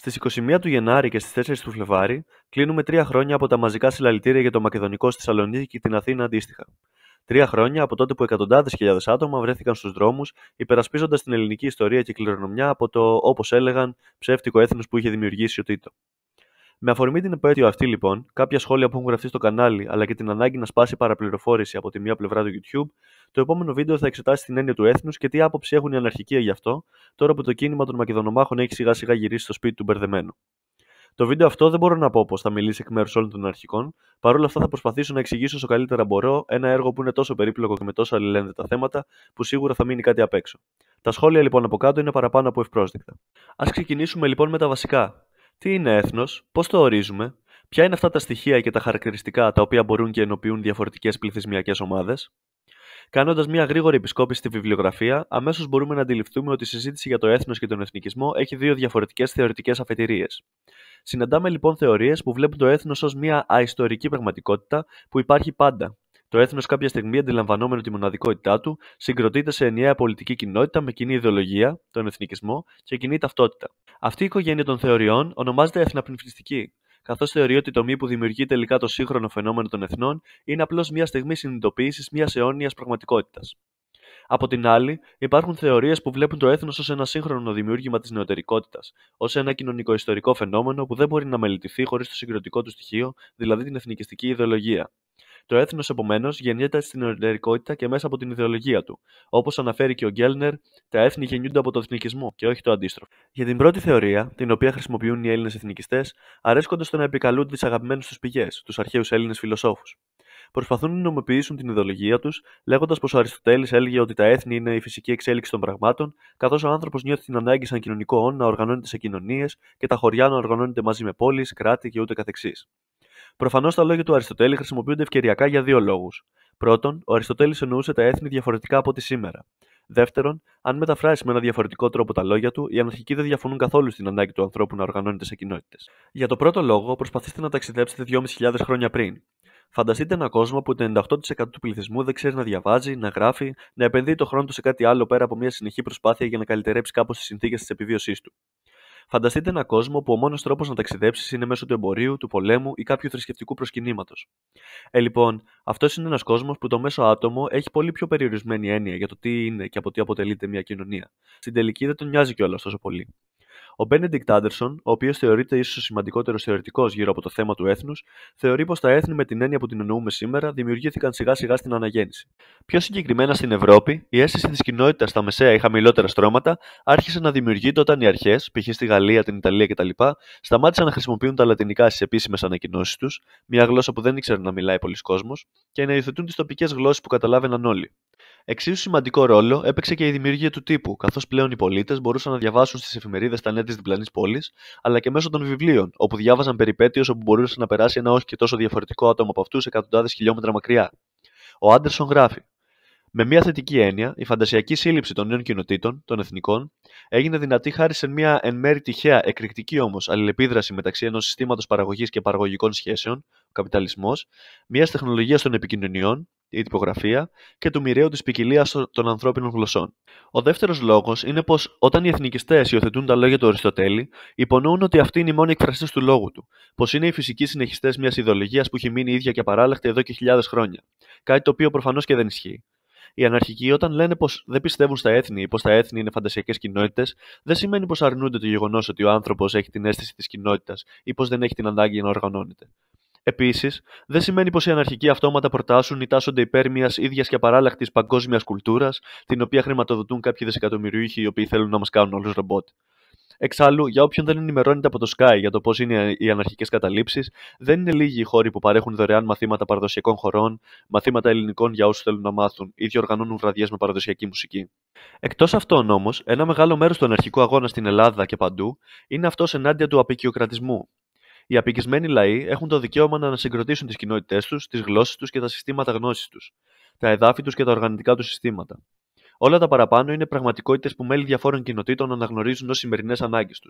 Στις 21 του Γενάρη και στις 4 του Φλεβάρη κλείνουμε τρία χρόνια από τα μαζικά συλλαλητήρια για το Μακεδονικό στη Θεσσαλονίκη και την Αθήνα αντίστοιχα. Τρία χρόνια από τότε που εκατοντάδες χιλιάδες άτομα βρέθηκαν στους δρόμους, υπερασπίζοντας την ελληνική ιστορία και κληρονομιά από το, όπως έλεγαν, ψεύτικο έθνος που είχε δημιουργήσει ο Τίτο. Με αφορμή την επέτειο αυτή, λοιπόν, κάποια σχόλια που έχουν γραφτεί στο κανάλι αλλά και την ανάγκη να σπάσει παραπληροφόρηση από τη μία πλευρά του YouTube, το επόμενο βίντεο θα εξετάσει την έννοια του έθνους και τι άποψη έχουν οι αναρχικοί γι' αυτό, τώρα που το κίνημα των Μακεδονομάχων έχει σιγά σιγά γυρίσει στο σπίτι του μπερδεμένου. Το βίντεο αυτό δεν μπορώ να πω πω θα μιλήσει εκ μέρους όλων των αρχικών, παρόλα αυτά θα προσπαθήσω να εξηγήσω όσο καλύτερα μπορώ ένα έργο που είναι τόσο περίπλοκο και με τόσο αλληλένδετα θέματα, που σίγουρα θα μείνει κάτι απ' έξω. Τα σχόλια λοιπόν από κάτω είναι παραπάνω από ευπρόσδεκτα. Ας ξεκινήσουμε λοιπόν με τα βασικά, τι είναι έθνος, πώς το ορίζουμε, ποια είναι αυτά τα στοιχεία και τα χαρακτηριστικά τα οποία μπορούν και ενοποιούν διαφορετικές πληθυσμιακές ομάδες. Κάνοντας μια γρήγορη επισκόπηση στη βιβλιογραφία, αμέσως μπορούμε να αντιληφθούμε ότι η συζήτηση για το έθνος και τον εθνικισμό έχει δύο διαφορετικές θεωρητικές αφετηρίες. Συναντάμε λοιπόν θεωρίες που βλέπουν το έθνος ως μια αϊστορική πραγματικότητα που υπάρχει πάντα το έθνος κάποια στιγμή, αντιλαμβανόμενο τη μοναδικότητά του, συγκροτείται σε ενιαία πολιτική κοινότητα με κοινή ιδεολογία, τον εθνικισμό και κοινή ταυτότητα. Αυτή η οικογένεια των θεωριών ονομάζεται εθναπνευστική, καθώς θεωρεί ότι η τομή που δημιουργεί τελικά το σύγχρονο φαινόμενο των εθνών είναι απλώς μια στιγμή συνειδητοποίησης μιας αιώνιας πραγματικότητας. Από την άλλη, υπάρχουν θεωρίες που βλέπουν το έθνος ως ένα σύγχρονο δημιούργημα της νεωτερικότητας, ως ένα κοινωνικο-ιστορικό φαινόμενο που δεν μπορεί να μελετηθεί χωρίς το συγκροτικό του στοιχείο, δηλαδή την εθνικιστική ιδεολογία. Το έθνος, επομένως, γεννιέται στην ελευθερικότητα και μέσα από την ιδεολογία του. Όπως αναφέρει και ο Γκέλνερ, τα έθνη γεννιούνται από τον εθνικισμό και όχι το αντίστροφο. Για την πρώτη θεωρία, την οποία χρησιμοποιούν οι Έλληνες εθνικιστές, αρέσκονται στο να επικαλούν τις αγαπημένες τους πηγές, τους αρχαίους Έλληνες φιλοσόφους. Προσπαθούν να νομοποιήσουν την ιδεολογία τους, λέγοντας πως ο Αριστοτέλης έλεγε ότι τα έθνη είναι η φυσική εξέλιξη των πραγμάτων, καθώς ο άνθρωπος νιώθει την ανάγκη σαν κοινωνικό όν να οργανώνεται σε κοινωνίες και τα χωριά να οργανώνεται μαζί με πόλεις, κράτη και ούτε καθεξής. Προφανώς τα λόγια του Αριστοτέλη χρησιμοποιούνται ευκαιριακά για δύο λόγους. Πρώτον, ο Αριστοτέλης εννοούσε τα έθνη διαφορετικά από ό,τι σήμερα. Δεύτερον, αν μεταφράσει με ένα διαφορετικό τρόπο τα λόγια του, οι αναρχικοί δεν διαφωνούν καθόλου στην ανάγκη του ανθρώπου να οργανώνεται σε κοινότητες. Για το πρώτο λόγο, προσπαθήστε να ταξιδέψετε 2.500 χρόνια πριν. Φανταστείτε ένα κόσμο που το 98% του πληθυσμού δεν ξέρει να διαβάζει, να γράφει, να επενδύει το χρόνο του σε κάτι άλλο πέρα από μια συνεχή προσπάθεια για να καλυτερέψει κάπως τις συνθήκες της επιβίωσής του. Φανταστείτε έναν κόσμο που ο μόνος τρόπος να ταξιδέψεις είναι μέσω του εμπορίου, του πολέμου ή κάποιου θρησκευτικού προσκυνήματος. Ε, λοιπόν, αυτός είναι ένας κόσμος που το μέσο άτομο έχει πολύ πιο περιορισμένη έννοια για το τι είναι και από τι αποτελείται μια κοινωνία. Στην τελική δεν τον νοιάζει κιόλας τόσο πολύ. Ο Μπένεντικτ Άντερσον, ο οποίος θεωρείται ίσως ο σημαντικότερος θεωρητικός γύρω από το θέμα του έθνους, θεωρεί πως τα έθνη με την έννοια που την εννοούμε σήμερα δημιουργήθηκαν σιγά σιγά στην αναγέννηση. Πιο συγκεκριμένα στην Ευρώπη, η αίσθηση της κοινότητας στα μεσαία ή χαμηλότερα στρώματα άρχισε να δημιουργείται όταν οι αρχές, π.χ. στη Γαλλία, την Ιταλία κτλ., σταμάτησαν να χρησιμοποιούν τα λατινικά στι επίσημες ανακοινώσεις τους, μια γλώσσα που δεν ήξερε να μιλάει πολλοί κόσμος, και να υιοθετούν τις τοπικές γλώσσες που καταλάβαιναν όλοι. Εξίσου σημαντικό ρόλο έπαιξε και η δημιουργία του τύπου, καθώς πλέον οι πολίτες μπορούσαν να διαβάσουν στις εφημερίδες τα νέα της διπλανής πόλης, αλλά και μέσω των βιβλίων, όπου διάβαζαν περιπέτειες όπου μπορούσε να περάσει ένα όχι και τόσο διαφορετικό άτομο από αυτούς εκατοντάδες χιλιόμετρα μακριά. Ο Άντερσον γράφει. Με μια θετική έννοια, η φαντασιακή σύλληψη των νέων κοινοτήτων, των εθνικών, έγινε δυνατή χάρη σε μια εν μέρη τυχαία, εκρηκτική όμως αλληλεπίδραση μεταξύ ενός συστήματος παραγωγής και παραγωγικών σχέσεων, καπιταλισμός, μιας τεχνολογίας των επικοινωνιών, η τυπογραφία και του μοιραίου της ποικιλία των ανθρώπινων γλωσσών. Ο δεύτερος λόγος είναι πως όταν οι εθνικιστές υιοθετούν τα λόγια του Αριστοτέλη, υπονοούν ότι αυτή είναι η μόνη εκφραστές του λόγου του, πως είναι οι φυσικοί συνεχιστές μιας ιδεολογίας που έχει μείνει ίδια και απαράλλαχτη εδώ και χιλιάδες χρόνια. Κάτι το οποίο προφανώς και δεν ισχύει. Οι αναρχικοί, όταν λένε πως δεν πιστεύουν στα έθνη ή πως τα έθνη είναι φαντασιακές κοινότητες, δεν σημαίνει πως αρνούνται το γεγονός ότι ο άνθρωπος έχει την αίσθηση της κοινότητας ή πως δεν έχει την ανάγκη να οργανώνεται. Επίσης, δεν σημαίνει πως οι αναρχικοί αυτόματα προτάσουν ή τάσσονται υπέρ μιας ίδιας και απαράλλαχτης παγκόσμιας κουλτούρας, την οποία χρηματοδοτούν κάποιοι δισεκατομμυρίουχοι οι οποίοι θέλουν να μας κάνουν όλους ρομπότ. Εξάλλου, για όποιον δεν ενημερώνεται από το Sky για το πώς είναι οι αναρχικές καταλήψεις, δεν είναι λίγοι οι χώροι που παρέχουν δωρεάν μαθήματα παραδοσιακών χωρών, μαθήματα ελληνικών για όσους θέλουν να μάθουν ή διοργανώνουν βραδιές με παραδοσιακή μουσική. Εκτός αυτών όμως, ένα μεγάλο μέρος του αναρχικού αγώνα στην Ελλάδα και παντού είναι αυτός ενάντια του απεικιοκρατισμού, οι απεικισμένοι λαοί έχουν το δικαίωμα να ανασυγκροτήσουν τις κοινότητές τους, τις γλώσσες τους και τα συστήματα γνώσης τους, τα εδάφη τους και τα οργανικά τους συστήματα. Όλα τα παραπάνω είναι πραγματικότητες που μέλη διαφόρων κοινοτήτων αναγνωρίζουν ως σημερινές ανάγκες τους.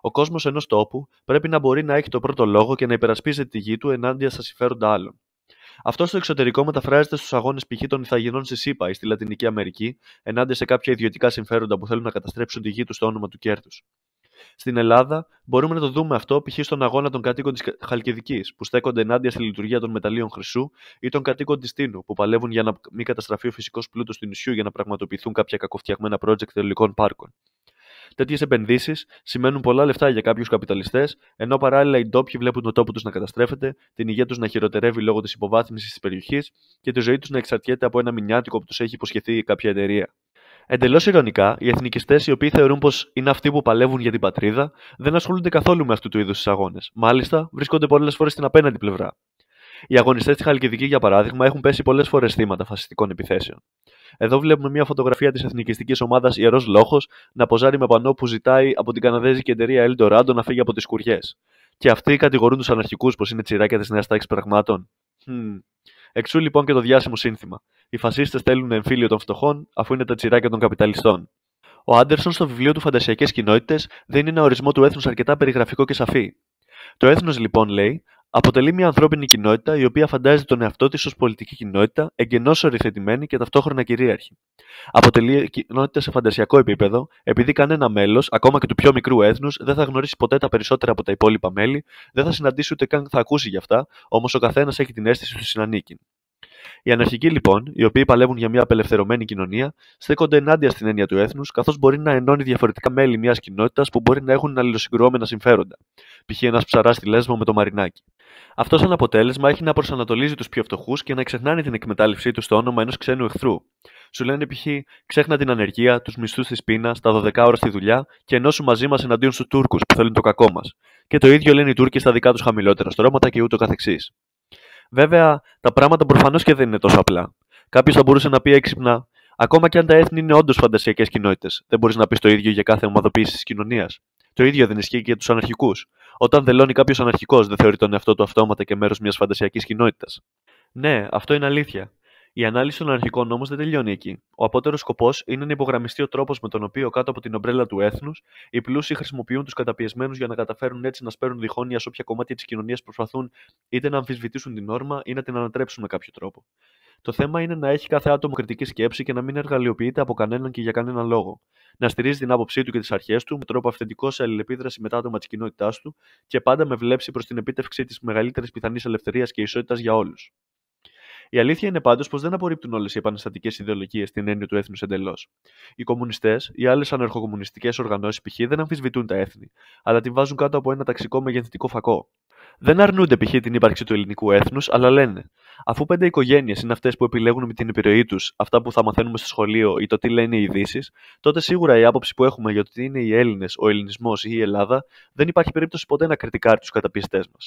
Ο κόσμος ενός τόπου πρέπει να μπορεί να έχει το πρώτο λόγο και να υπερασπίζεται τη γη του ενάντια στα συμφέροντα άλλων. Αυτό στο εξωτερικό μεταφράζεται στους αγώνες π.χ. των Ιθαγενών στη ΣΥΠΑ ή στη Λατινική Αμερική, ενάντια σε κάποια ιδιωτικά συμφέροντα που θέλουν να καταστρέψουν τη γη τους στο όνομα του κέρδους. Στην Ελλάδα μπορούμε να το δούμε αυτό π.χ. στον αγώνα των κατοίκων της Χαλκιδικής που στέκονται ενάντια στη λειτουργία των μεταλλίων χρυσού ή των κατοίκων της Τίνου που παλεύουν για να μην καταστραφεί ο φυσικός πλούτος του νησιού για να πραγματοποιηθούν κάποια κακοφτιαγμένα project τελικών πάρκων. Τέτοιες επενδύσεις σημαίνουν πολλά λεφτά για κάποιους καπιταλιστές, ενώ παράλληλα οι ντόπιοι βλέπουν τον τόπο τους να καταστρέφεται, την υγεία τους να χειροτερεύει λόγω της υποβάθμισης της περιοχής και τη ζωή τους να εξαρτιέται από ένα μηνιάτικο που τους έχει υποσχεθεί κάποια εταιρεία. Εντελώς ηρωνικά, οι εθνικιστές, οι οποίοι θεωρούν πως είναι αυτοί που παλεύουν για την πατρίδα, δεν ασχολούνται καθόλου με αυτού του είδους του αγώνες. Μάλιστα, βρίσκονται πολλές φορές στην απέναντι πλευρά. Οι αγωνιστές της Χαλκιδικής, για παράδειγμα, έχουν πέσει πολλές φορές θύματα φασιστικών επιθέσεων. Εδώ βλέπουμε μια φωτογραφία της εθνικιστικής ομάδας Ιερός Λόχο να ποζάρει με πανό που ζητάει από την καναδέζικη εταιρεία Eldorado να φύγει από τις κουριές. Και αυτοί κατηγορούν τους αναρχικούς πως είναι τσιράκια της νέας τάξης πραγμάτων. Εξού λοιπόν και το διάσημο σύνθημα. Οι φασίστες θέλουν εμφύλιο των φτωχών, αφού είναι τα τσιράκια των καπιταλιστών. Ο Άντερσον στο βιβλίο του Φαντασιακές Κοινότητες δίνει ένα ορισμό του έθνους αρκετά περιγραφικό και σαφή. Το έθνος λοιπόν, λέει, Αποτελεί μια ανθρώπινη κοινότητα η οποία φαντάζει τον εαυτό της ως πολιτική κοινότητα, εγγενώς οριθετημένη και ταυτόχρονα κυρίαρχη. Αποτελεί κοινότητα σε φαντασιακό επίπεδο, επειδή κανένα μέλος, ακόμα και του πιο μικρού έθνους, δεν θα γνωρίσει ποτέ τα περισσότερα από τα υπόλοιπα μέλη, δεν θα συναντήσει ούτε καν θα ακούσει γι' αυτά, όμως ο καθένας έχει την αίσθηση του συνανίκη. Οι αναρχικοί λοιπόν, οι οποίοι παλεύουν για μια απελευθερωμένη κοινωνία, στέκονται ενάντια στην έννοια του έθνους, καθώς μπορεί να ενώνει διαφορετικά μέλη μιας κοινότητας που μπορεί να έχουν αλληλοσυγκρουόμενα συμφέροντα. Π.χ. ένας ψαράς στη Λέσβο με το μαρινάκι. Αυτό σαν αποτέλεσμα έχει να προσανατολίζει τους πιο φτωχούς και να ξεχνάει την εκμετάλλευσή τους στο όνομα ενός ξένου εχθρού. Σου λένε π.χ. ξέχνα την ανεργία, τους μισθούς της πείνας, τα 12 ώρα στη δουλειά και σου μαζί μας εναντίον στου Τούρκους που θέλουν το κακό μας. Και το ίδιο λένε οι Τούρκοι στα δικά τους χαμηλότερα στρώματα και ούτω καθεξής. Βέβαια, τα πράγματα προφανώς και δεν είναι τόσο απλά. Κάποιος θα μπορούσε να πει έξυπνα, ακόμα και αν τα έθνη είναι όντως φαντασιακές κοινότητες, δεν μπορείς να πεις το ίδιο για κάθε ομαδοποίηση της κοινωνίας. Το ίδιο δεν ισχύει και για τους αναρχικούς. Όταν δελώνει κάποιος αναρχικός, δεν θεωρεί τον εαυτό του αυτόματα και μέρος μιας φαντασιακής κοινότητας. Ναι, αυτό είναι αλήθεια. Η ανάλυση των αρχικών όμω δεν τελειώνει εκεί. Ο απότερος σκοπός είναι να υπογραμμιστεί ο τρόπος με τον οποίο κάτω από την ομπρέλα του έθνους οι πλούσιοι χρησιμοποιούν τους καταπιεσμένους για να καταφέρουν έτσι να σπέρουν διχόνοια σε όποια κομμάτια της κοινωνίας προσπαθούν είτε να αμφισβητήσουν την όρμα ή να την ανατρέψουν με κάποιο τρόπο. Το θέμα είναι να έχει κάθε άτομο κριτική σκέψη και να μην εργαλειοποιείται από κανέναν και για κανέναν λόγο. Να στηρίζει την άποψή του και τις αρχές του με τρόπο αυθεντικό σε αλληλεπίδραση με τα άτομα της κοινότητάς του και πάντα με βλέψη προς την επίτευξη της μεγαλύτερης πιθανής ελευθερίας και ισότητας για όλους. Η αλήθεια είναι πάντως πως δεν απορρίπτουν όλες οι επαναστατικές ιδεολογίες την έννοια του έθνους εντελώς. Οι κομμουνιστές ή άλλε ανερχοκομμουνιστικέ οργανώσεις π.χ. δεν αμφισβητούν τα έθνη, αλλά την βάζουν κάτω από ένα ταξικό μεγενθητικό φακό δεν αρνούνται π.χ. την ύπαρξη του ελληνικού έθνους, αλλά λένε: Αφού πέντε οικογένειες είναι αυτές που επιλέγουν με την επιρροή τους αυτά που θα μαθαίνουμε στο σχολείο ή το τι λένε οι ειδήσεις, τότε σίγουρα η άποψη που έχουμε για το τι είναι οι Έλληνες, ο Ελληνισμός ή η Ελλάδα δεν υπάρχει περίπτωση ποτέ να κριτικάρει τους καταπιστές μας.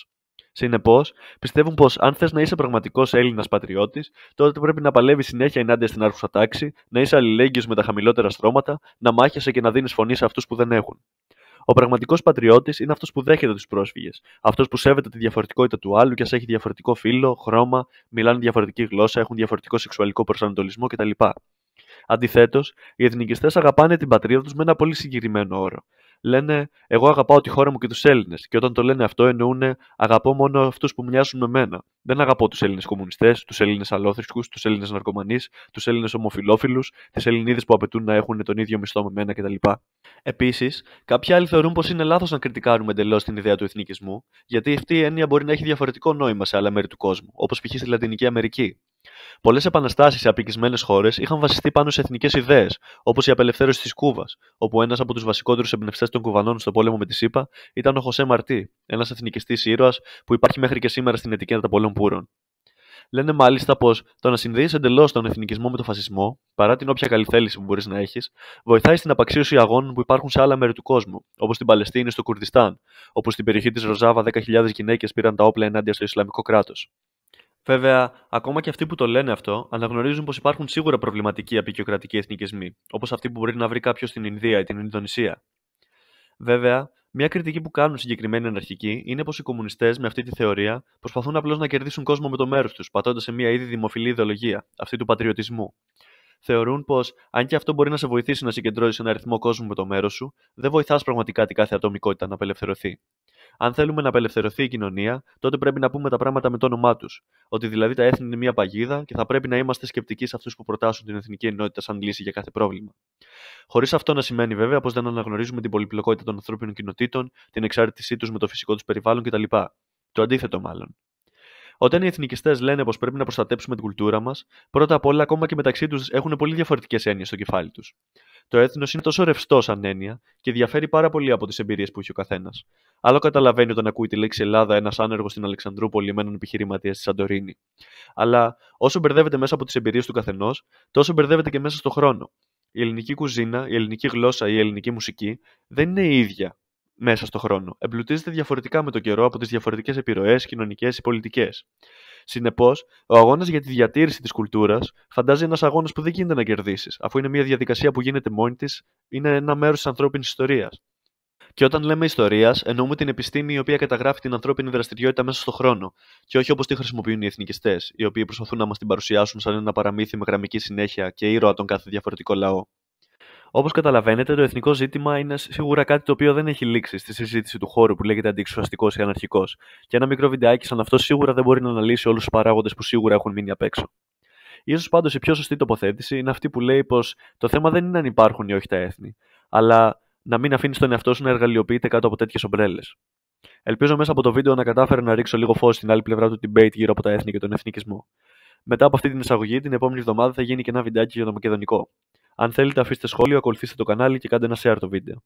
Συνεπώς, πιστεύουν πως αν θες να είσαι πραγματικός Έλληνας πατριώτης, τότε πρέπει να παλεύεις συνέχεια ενάντια στην άρχουσα τάξη, να είσαι αλληλέγγυος με τα χαμηλότερα στρώματα, να μάχεσαι και να δίνεις φωνή σε αυτούς που δεν έχουν. Ο πραγματικός πατριώτης είναι αυτός που δέχεται τους πρόσφυγες. Αυτός που σέβεται τη διαφορετικότητα του άλλου και ας έχει διαφορετικό φύλλο, χρώμα, μιλάνε διαφορετική γλώσσα, έχουν διαφορετικό σεξουαλικό προσανατολισμό κτλ. Αντιθέτως, οι εθνικιστές αγαπάνε την πατρίδα τους με ένα πολύ συγκεκριμένο όρο λένε Εγώ αγαπάω τη χώρα μου και τους Έλληνες. Και όταν το λένε αυτό, εννοούν Αγαπώ μόνο αυτούς που μοιάζουν με μένα. Δεν αγαπώ τους Έλληνες κομμουνιστές, τους Έλληνες αλόθρισκου, τους Έλληνες ναρκωμανείς, τους Έλληνες ομοφυλόφιλου, τις Ελληνίδες που απαιτούν να έχουν τον ίδιο μισθό με μένα κτλ. Επίσης, κάποιοι άλλοι θεωρούν πως είναι λάθος να κριτικάρουμε εντελώς την ιδέα του εθνικισμού, γιατί αυτή η έννοια μπορεί να έχει διαφορετικό νόημα σε άλλα μέρη του κόσμου, όπως π.χ. στη Λατινική Αμερική. Πολλές επαναστάσεις σε απικισμένες χώρες είχαν βασιστεί πάνω σε εθνικές ιδέες, όπως η απελευθέρωση της Κούβας, όπου ένας από τους βασικότερους εμπνευστές των Κουβανών στο πόλεμο με τη ΣΥΠΑ ήταν ο Χωσέ Μαρτί, ένας εθνικιστής ήρωας που υπάρχει μέχρι και σήμερα στην ετικέτα πολλών πούρων. Λένε μάλιστα πως το να συνδέεις εντελώς τον εθνικισμό με τον φασισμό, παρά την όποια καλή θέληση που μπορείς να έχεις, βοηθάει στην απαξίωση αγώνων που υπάρχουν σε άλλα μέρη του κόσμου, όπως στην Παλαιστίνη στο Κουρδιστάν, όπου στην περιοχή της Ροζάβα 10.000 γυναίκες πήραν τα όπλα ενάντια στο Ισλαμικό κράτος. Βέβαια, ακόμα και αυτοί που το λένε αυτό αναγνωρίζουν πως υπάρχουν σίγουρα προβληματικοί απεικιοκρατικοί εθνικισμοί, όπως αυτοί που μπορεί να βρει κάποιος στην Ινδία ή την Ινδονησία. Βέβαια, μια κριτική που κάνουν συγκεκριμένοι αναρχικοί είναι πως οι κομμουνιστές με αυτή τη θεωρία προσπαθούν απλώς να κερδίσουν κόσμο με το μέρος τους, πατώντας σε μια ήδη δημοφιλή ιδεολογία, αυτή του πατριωτισμού. Θεωρούν πως, αν και αυτό μπορεί να σε βοηθήσει να συγκεντρώσεις ένα αριθμό κόσμου με το μέρος σου, δεν βοηθάς πραγματικά την κάθε ατομικότητα να απελευθερωθεί. Αν θέλουμε να απελευθερωθεί η κοινωνία, τότε πρέπει να πούμε τα πράγματα με το όνομά τους. Ότι δηλαδή τα έθνη είναι μια παγίδα και θα πρέπει να είμαστε σκεπτικοί σε αυτούς που προτάσουν την εθνική ενότητα σαν λύση για κάθε πρόβλημα. Χωρίς αυτό να σημαίνει βέβαια πως δεν αναγνωρίζουμε την πολυπλοκότητα των ανθρώπινων κοινοτήτων, την εξάρτησή τους με το φυσικό τους περιβάλλον κτλ. Το αντίθετο μάλλον. Όταν οι εθνικιστές λένε πως πρέπει να προστατέψουμε την κουλτούρα μας, πρώτα απ' όλα ακόμα και μεταξύ τους έχουν πολύ διαφορετικές έννοιες στο κεφάλι τους. Το έθνος είναι τόσο ρευστό σαν έννοια και διαφέρει πάρα πολύ από τις εμπειρίες που έχει ο καθένας. Άλλο καταλαβαίνει όταν ακούει τη λέξη Ελλάδα ένας άνεργος στην Αλεξανδρούπολη με έναν επιχειρηματία στη Σαντορίνη. Αλλά όσο μπερδεύεται μέσα από τις εμπειρίες του καθενός, τόσο μπερδεύεται και μέσα στον χρόνο. Η ελληνική κουζίνα, η ελληνική γλώσσα ή η ελληνική μουσική δεν είναι η ίδια μέσα στον χρόνο. Εμπλουτίζεται διαφορετικά με τον καιρό από τις διαφορετικές επιρροές, κοινωνικές ή πολιτικές. Συνεπώς, ο αγώνας για τη διατήρηση της κουλτούρας φαντάζει ένας αγώνας που δεν γίνεται να κερδίσεις, αφού είναι μια διαδικασία που γίνεται μόνη της, είναι ένα μέρος της ανθρώπινης ιστορίας. Και όταν λέμε ιστορίας, εννοούμε την επιστήμη η οποία καταγράφει την ανθρώπινη δραστηριότητα μέσα στον χρόνο, και όχι όπως τη χρησιμοποιούν οι εθνικιστές, οι οποίοι προσπαθούν να μα την παρουσιάσουν σαν ένα παραμύθι με γραμμική συνέχεια και ήρωα τον κάθε διαφορετικό λαό. Όπως καταλαβαίνετε, το εθνικό ζήτημα είναι σίγουρα κάτι το οποίο δεν έχει λήξει στη συζήτηση του χώρου που λέγεται αντιξουσιαστικός ή αναρχικός. Και ένα μικρό βιντεάκι σαν αυτό σίγουρα δεν μπορεί να αναλύσει όλους τους παράγοντες που σίγουρα έχουν μείνει απ' έξω. σω πάντως η πιο σωστή τοποθέτηση είναι αυτή που λέει πως το θέμα δεν είναι αν υπάρχουν ή όχι τα έθνη, αλλά να μην αφήνεις τον εαυτό σου να εργαλειοποιείται κάτω από τέτοιες ομπρέλες. Ελπίζω μέσα από το βίντεο να κατάφερα να ρίξω λίγο φως στην άλλη πλευρά του debate γύρω από τα έθνη και τον εθνικισμό. Μετά από αυτή την εισαγωγή, την επόμενη εβδομάδα θα γίνει και ένα βιντεάκι για το μακεδονικό. Αν θέλετε αφήστε σχόλιο, ακολουθήστε το κανάλι και κάντε ένα share το βίντεο.